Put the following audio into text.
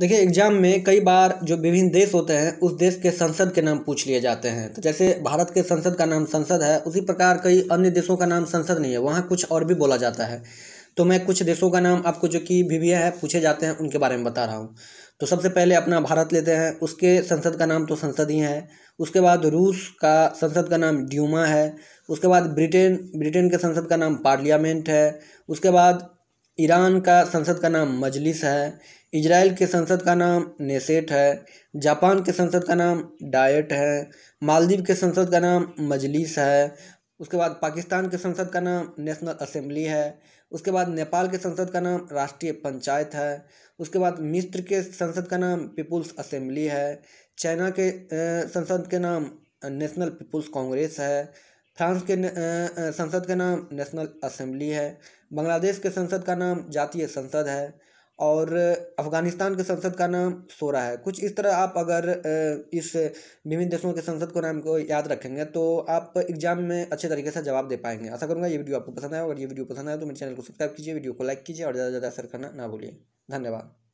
देखिए एग्ज़ाम में कई बार जो विभिन्न देश होते हैं उस देश के संसद के नाम पूछ लिए जाते हैं तो जैसे भारत के संसद का नाम संसद है उसी प्रकार कई अन्य देशों का नाम संसद नहीं है वहाँ कुछ और भी बोला जाता है तो मैं कुछ देशों का नाम आपको जो कि वी है पूछे जाते हैं उनके बारे में बता रहा हूँ तो सबसे पहले अपना भारत लेते हैं उसके संसद का नाम तो संसद ही है उसके बाद रूस का संसद का नाम ड्यूमा है उसके बाद ब्रिटेन ब्रिटेन के संसद का नाम पार्लियामेंट है उसके बाद ईरान का संसद का नाम मजलिस है इजराइल के संसद का नाम नेसेट है जापान के संसद का नाम डायट है मालदीव के संसद का नाम मजलिस है उसके बाद पाकिस्तान के संसद का नाम नेशनल असेंबली है उसके बाद नेपाल के संसद का नाम राष्ट्रीय पंचायत है उसके बाद मिस्र के संसद का नाम पीपुल्स असेंबली है चाइना के संसद के नाम नेशनल पीपुल्स कांग्रेस है फ्रांस के न, आ, संसद का नाम नेशनल असम्बली है बांग्लादेश के संसद का नाम जातीय संसद है और अफ़गानिस्तान के संसद का नाम सोरा है कुछ इस तरह आप अगर इस विभिन्न देशों के संसद को नाम को याद रखेंगे तो आप एग्जाम में अच्छे तरीके से जवाब दे पाएंगे ऐसा करूँगा ये वीडियो आपको पसंद आया अगर ये वीडियो पसंद आया तो मेरे चैनल को सब्सक्राइब कीजिए वीडियो को लाइक कीजिए और ज़्यादा से ज़्यादा शेयर करना ना भूलिए धन्यवाद